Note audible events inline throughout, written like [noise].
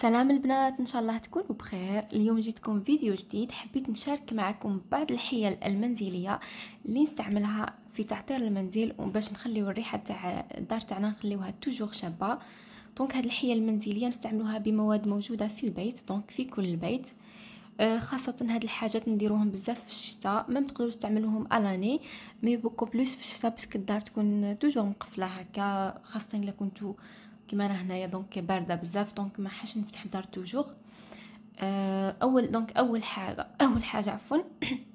سلام البنات ان شاء الله تكونوا بخير اليوم جيتكم فيديو جديد حبيت نشارك معكم بعض الحيل المنزليه اللي نستعملها في تعطير المنزل باش نخليو الريحه تاع الدار تاعنا نخليوها توجور شابه دونك هاد الحيل المنزليه نستعملوها بمواد موجوده في البيت دونك في كل البيت آه، خاصة هاد الحاجات نديروهم بزاف في الشتاء ما تقدروا تستعملوهم الاني مي بوكو بلوس في الشتاء باسكو الدار تكون توجور مقفله هكا خاصه الا كنتو كما راه هنايا دونك بارده بزاف دونك ما حاش نفتح الدار توجور آه، اول دونك اول حاجه اول حاجه عفوا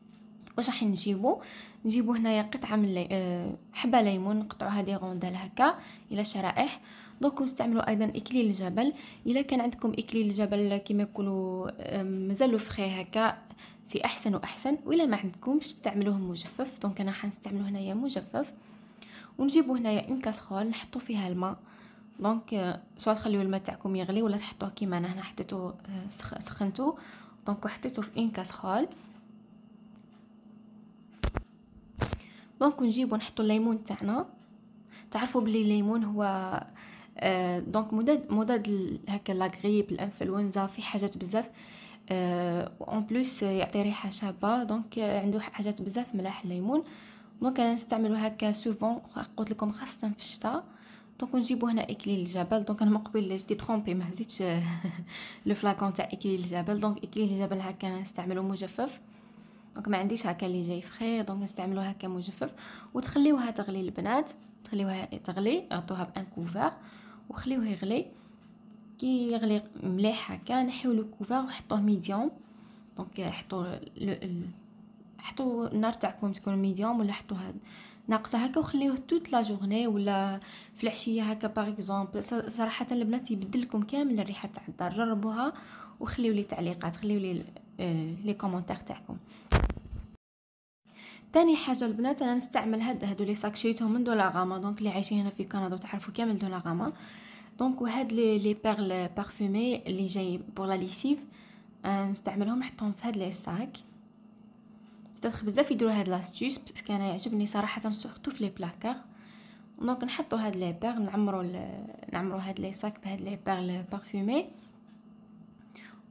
[clears throat] واش راح نجيبو نجيبو هنايا قطعه من لي... أه حبه ليمون نقطعوها دي غوندال هكا الى شرائح دونك نستعملوا ايضا اكليل الجبل الا كان عندكم اكليل الجبل كيما يقولوا آه، مازالو فخي هكا سي احسن واحسن والا ما عندكمش تستعملوه مجفف دونك انا حنستعملو هنايا مجفف ونجيبو هنايا ان كاسرول نحطو فيها الماء دونك سواء تخليو الماء تاعكم يغلي ولا تحطوه كيما انا هنا حطيتو آه، سخنتو دونك وحطيتو في ان كاسرول دونك نجيبو نحطو الليمون تاعنا تعرفوا بلي الليمون هو آه، دونك مضاد مضاد هكا لاغريب الانفلونزا في حاجات بزاف آه، اون بلوس يعطي ريحه شابه دونك عنده حاجات بزاف ملاح الليمون دونك انا نستعملو هكا سوفون قلت لكم خاصه في الشتاء دونك نجيبو هنا اكليل الجبل دونك انا مقبل جدي ترومبي ما هزيتش لو فلاكون تاع اكليل الجبل دونك اكليل الجبل هكا نستعملو مجفف دونك ما عنديش هكا اللي جاي فخي دونك نستعملو هكا مجفف وتخليوها تغلي البنات تخليوها تغلي غطوها بان كوفر وخليوه يغلي كي يغلي مليح هكا نحيو لو كوفر وحطوه ميديوم دونك حطوا حطوا النار تاعكم تكون ميديوم ولا حطوا هاد ناقصه هكا وخليوه توت لا جورني ولا في العشيه هكا باغ اكزومبل صراحه البنات يبدلكم كامل الريحه تاع الدار جربوها وخليو آه، لي تعليقات خليو لي لي كومونتير تاعكم تاني حاجة البنات أنا نستعمل هاد هادو لي ساك شريتهم من دولاغاما دونك اللي عايشين هنا في كندا وتعرفوا كامل دولاغاما دونك وهاد لي لي بيرل بارفومي اللي جاي بور لا ليسيف نستعملهم نحطهم في هاد لي ساك بزاف بزاف يديروا هاد لاستيس باسكو انا يعجبني صراحه سورتو في لي بلاكار دونك نحطو هاد لي بير نعمرو نعمرو هاد لي ساك بهاد لي باغ بارفومي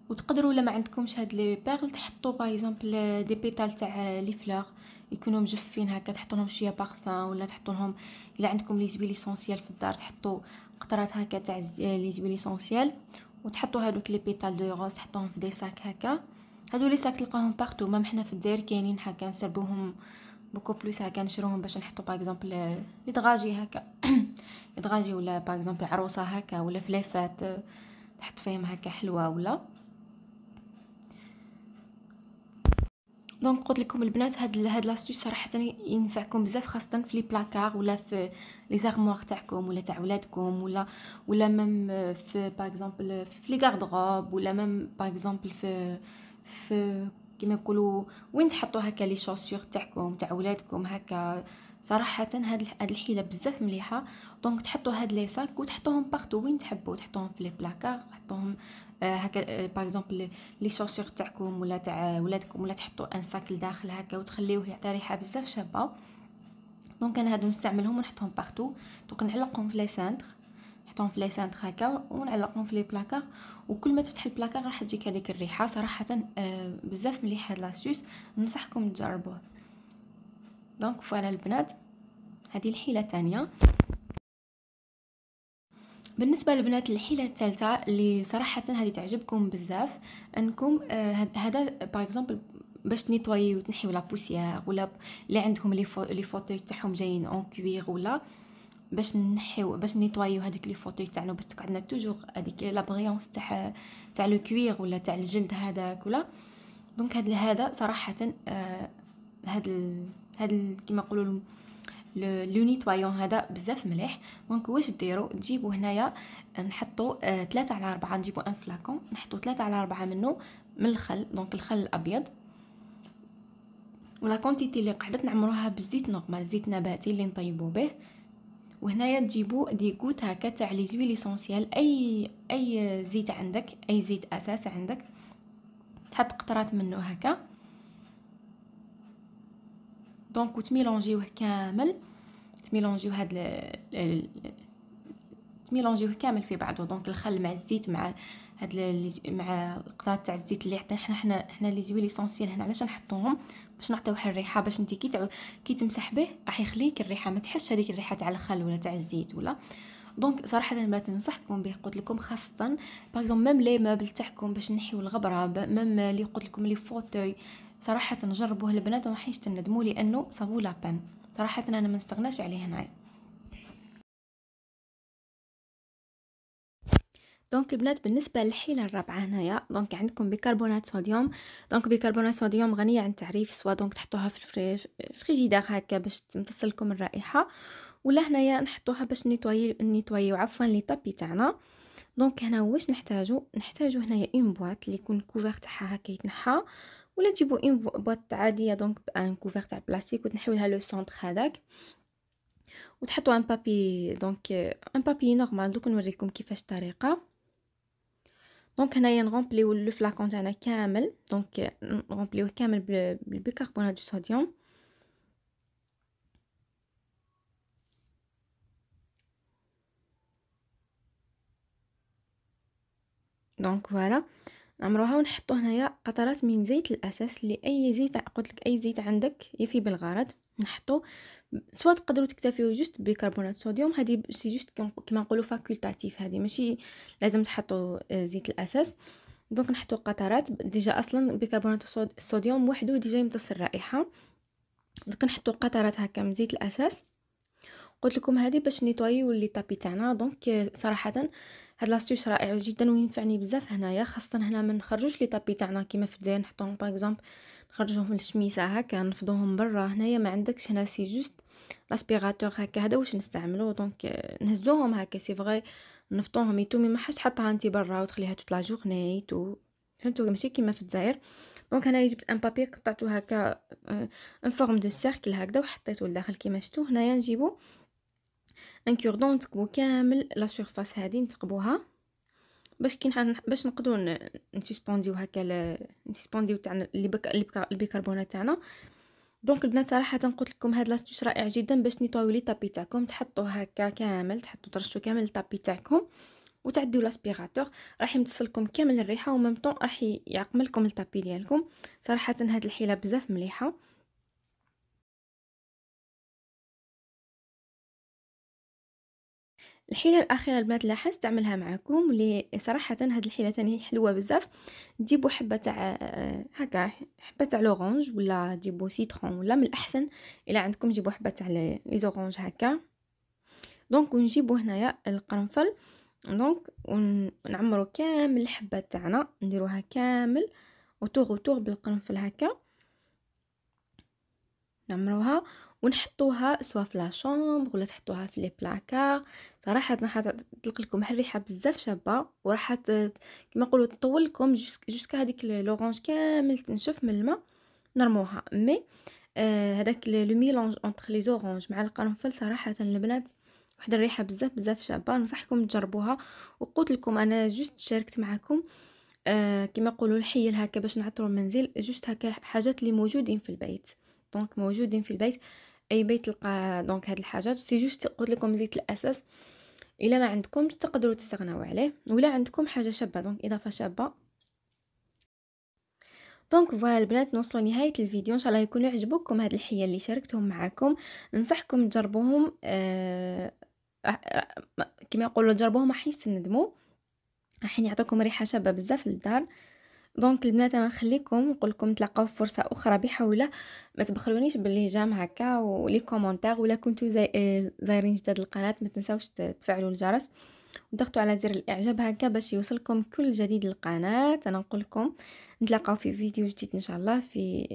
وتقدروا الا ما عندكمش هاد لي بير تحطوا باغ اكزومبل دي بيتال تاع لي فلور يكونوا مجفين هكا تحطوا لهم شويه بارفان ولا تحطوا لهم الا عندكم لي زويل ليسونسيال في الدار تحطوا قطرات هكا تاع لي زويل ليسونسيال وتحطوا هادوك لي بيتال دو روز تحطوهم في دي ساك هكا هادو لي ساك تلقاهم بارتو مام حنا في الدزاير كاينين هكا نسربوهم بوكو بلوس هكا نشروهم باش نحطو باغ اكزومبل لي دغاجي هكا لي دغاجي ولا باغ اكزومبل عروسه هكا ولا فليفات تحط فيهم هكا حلوه ولا دونك قلت لكم البنات هاد هاد لاستوس صراحه ينفعكم بزاف خاصه في لي بلاكار ولا في لي زارموار تاعكم ولا تاع ولادكم ولا ولا ميم في باغ اكزومبل في لي غاردروب ولا ميم باغ اكزومبل في في كما يقولوا وين تحطوا هكا لي شوسيغ تاعكم تاع ولادكم هكا صراحه هاد هاد الحيله بزاف مليحه دونك تحطوا هاد لي ساك وتحطوهم بارتو وين تحبوا تحطوهم في لي بلاكار تحطوهم آه، هكا باغ آه، اكزومبل لي شوسيغ تاعكم ولا تاع ولادكم ولا تحطوا ان ساك لداخل هكا وتخليوه يعطي ريحه بزاف شابه دونك انا هادو نستعملهم ونحطهم بارتو دونك نعلقهم في لي سانتر نحطهم في لي سانتر هكا ونعلقهم في لي بلاكار وكل ما تفتح البلاكار راح تجيك هذيك الريحه صراحه آه بزاف مليح هاد لاستيس ننصحكم تجربوه دونك فوالا البنات هذه الحيله الثانيه بالنسبه للبنات الحيله الثالثه اللي صراحه هذه تعجبكم بزاف انكم آه، هذا باغ اكزومبل باش نيتوي وتنحيو لا بوسيير ولا اللي عندكم لي فوتوي تاعهم جايين اون كوير ولا باش نحيو باش نيتوايو هذيك لي فوطي تاعنا باش تقعدنا توجور هذيك لا بريونس تاع تاع لو كوير ولا تاع الجلد هذاك ولا دونك هاد هذا صراحه آه هاد ال... هاد كيما نقولوا لو نيتوايون هذا بزاف مليح دونك واش ديروا تجيبوا هنايا نحطوا آه 3 على 4 نجيبوا ان فلاكون نحطوا 3 على 4 منه من الخل دونك الخل الابيض ولا كونتيتي اللي قعدت نعمروها بالزيت نورمال زيت نباتي اللي نطيبوا به وهنايا تجيبوا دي غوت هكا تاع لي زويل اي اي زيت عندك اي زيت اساس عندك تحط قطرات منه هكا دونك وتميلونجيوه كامل تميلونجيو هاد تميلونجيوه كامل في بعضه دونك الخل مع الزيت مع هاد مع القطرات تاع الزيت اللي عطينا حنا حنا حنا لي زويل ليسونسييل هنا علاش نحطوهم باش نعطيو واحد الريحه باش انت كي كي تمسح به راح يخليك الريحه ما تحسش هذيك الريحه تاع الخل ولا تاع الزيت ولا دونك صراحه ما ننصحكم به قلت لكم خاصه باغ ميم لي مابل تاعكم باش نحيو الغبره ميم لي قلت لكم لي فوتوي صراحه جربوه البنات وما حيش تندموا لانه صافو لابان صراحه انا ما نستغناش عليه هنايا دونك البنات بالنسبه للحيله الرابعه هنايا دونك عندكم بيكربونات صوديوم دونك بيكربونات صوديوم غنيه عن التعريف سوا دونك تحطوها في الفريجيدير هكا باش تمتصلكم لكم الرائحه ولا هنايا نحطوها باش نيتوي نيتوي عفوا لي طابي تاعنا دونك هنا واش نحتاجو نحتاجو هنايا اون بواط اللي يكون الكوفر تاعها هكا يتنحى ولا تجيبو اون بواط عاديه دونك بان كوفر تاع بلاستيك وتنحيو لها لو سونتر هذاك وتحطوا ان بابي دونك ان بابي نورمال دوك نوريكم كيفاش الطريقه دونك هنايا نغومبليو لو فلاكون تاعنا كامل دونك نغومبليوه كامل بالبيكربونات دو صوديوم دونك فوالا نعمروها ونحطو هنايا قطرات من زيت الاساس اللي اي زيت قلت لك اي زيت عندك يفي بالغرض نحطو سواء تقدروا تكتفيو جوست بكربونات الصوديوم هذه سي جوست كما نقولوا فاكولتاتيف هذه ماشي لازم تحطوا آه، زيت الاساس دونك نحطوا قطرات ديجا اصلا بكربونات الصوديوم وحده ديجا يمتص الرائحه دونك نحطوا قطرات هكا من زيت الاساس قلت لكم هذه باش نيطويو ولي طابي تاعنا دونك آه، صراحه هاد لاستيوش رائع جدا وينفعني بزاف هنايا خاصه هنا ما نخرجوش لي طابي تاعنا كيما في الدار نحطوهم باغ اكزومبل نخرجوهم الشميسة هكا نفضوهم برا هنايا ما عندكش هنا سي جوست لاسبيراتور هكا هذا واش نستعملو دونك نهزوهم هكا سي فغي نفطوهم يتومي ما حاش حطها انت برا وتخليها تطلع نايت و فهمتوا ماشي كيما في الجزائر دونك هنايا جبت ان بابي قطعتو هكا ان فورم دو سيركل هكذا وحطيته لداخل كيما شفتوا هنايا نجيبو ان كوردون نتقبو كامل لا سيرفاس هذه نتقبوها باش كي نح... باش نقدروا نسيسبونديو هكا ل... تاعنا اللي بك... البيكربونات تاعنا دونك البنات صراحه قلت لكم هاد لاستوس رائع جدا باش نيطويو لي طابي تاعكم تحطوه هكا كامل تحطوا ترشوا كامل الطابي تاعكم وتعديو لاسبيغاتور راح يمتصلكم كامل الريحه وميم طون راح يعقملكم الطابي ديالكم صراحه هاد الحيله بزاف مليحه الحيله الاخيره البنات اللي حنستعملها معكم اللي صراحه هاد الحيله تاني حلوه بزاف تجيبوا حبه تاع آه، هكا حبه تاع لورونج ولا تجيبوا سيترون ولا من الاحسن الا عندكم جيبوا حبه تاع لي زورونج هكا دونك ونجيبوا هنايا القرنفل دونك ونعمروا كامل الحبه تاعنا نديروها كامل وتوغ وتوغ بالقرنفل هكا نعمروها ونحطوها سوا في لاشومب ولا تحطوها في لي بلاكار صراحه راح تطلق لكم واحد الريحه بزاف شابه وراح كما نقولوا تطول لكم جوسكا هذيك لورانج كامل تنشف من الماء نرموها مي آه لو ميلونج اونتر لي زورانج مع القرنفل صراحه البنات واحد الريحه بزاف بزاف شابه ننصحكم تجربوها وقلت لكم انا جوست شاركت معكم آه كما نقولوا الحيل هكا باش نعطروا المنزل جوست هكا حاجات اللي موجودين في البيت دونك موجودين في البيت اي بيت تلقى دونك هاد الحاجات سي جوست قلت لكم زيت الاساس الا ما عندكمش تقدروا تستغناو عليه ولا عندكم حاجه شابه دونك اضافه شابه دونك فوالا البنات نوصلوا لنهايه الفيديو ان شاء الله يكونوا عجبوكم هاد الحيه اللي شاركتهم معاكم ننصحكم تجربوهم آه, آه، كما يقولوا تجربوهم راح تندموا راح يعطيكم ريحه شابه بزاف للدار دونك البنات انا نخليكم نقول لكم نتلاقاو في فرصه اخرى بحوله ما تبخلونيش باللي جام هكا ولي كومونتير ولا كنتو آه، زايرين جداد القناه ما تنساوش تفعلوا الجرس وتضغطوا على زر الاعجاب هكا باش يوصلكم كل جديد القناه انا نقول لكم نتلاقاو في فيديو جديد ان شاء الله في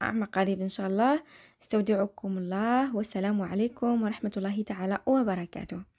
عام قريب ان شاء الله استودعكم الله والسلام عليكم ورحمه الله تعالى وبركاته